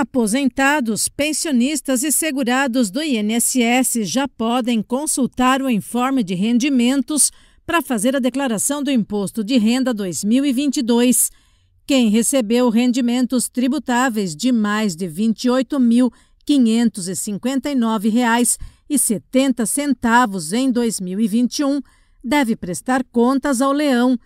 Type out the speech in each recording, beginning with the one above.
Aposentados, pensionistas e segurados do INSS já podem consultar o informe de rendimentos para fazer a declaração do Imposto de Renda 2022. Quem recebeu rendimentos tributáveis de mais de R$ 28.559,70 em 2021 deve prestar contas ao leão.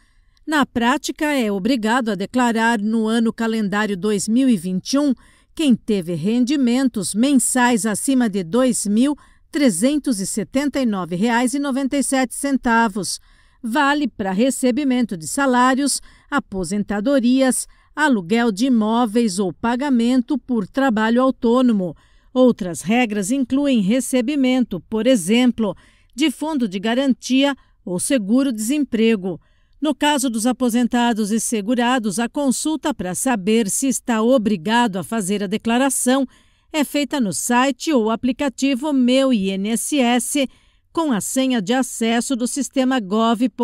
Na prática, é obrigado a declarar no ano calendário 2021 quem teve rendimentos mensais acima de R$ 2.379,97. Vale para recebimento de salários, aposentadorias, aluguel de imóveis ou pagamento por trabalho autônomo. Outras regras incluem recebimento, por exemplo, de fundo de garantia ou seguro-desemprego. No caso dos aposentados e segurados, a consulta para saber se está obrigado a fazer a declaração é feita no site ou aplicativo Meu INSS com a senha de acesso do sistema gov.br.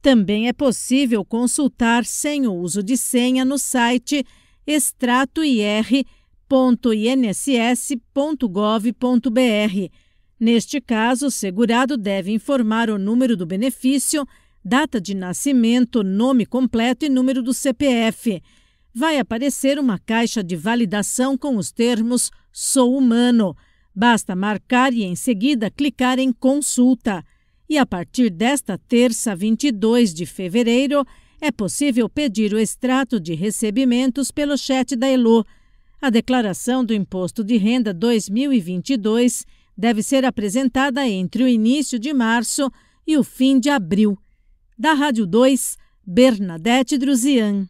Também é possível consultar sem o uso de senha no site extratoir.inss.gov.br. Neste caso, o segurado deve informar o número do benefício data de nascimento, nome completo e número do CPF. Vai aparecer uma caixa de validação com os termos Sou Humano. Basta marcar e em seguida clicar em Consulta. E a partir desta terça, 22 de fevereiro, é possível pedir o extrato de recebimentos pelo chat da Elo. A declaração do Imposto de Renda 2022 deve ser apresentada entre o início de março e o fim de abril. Da Rádio 2, Bernadette Druzian.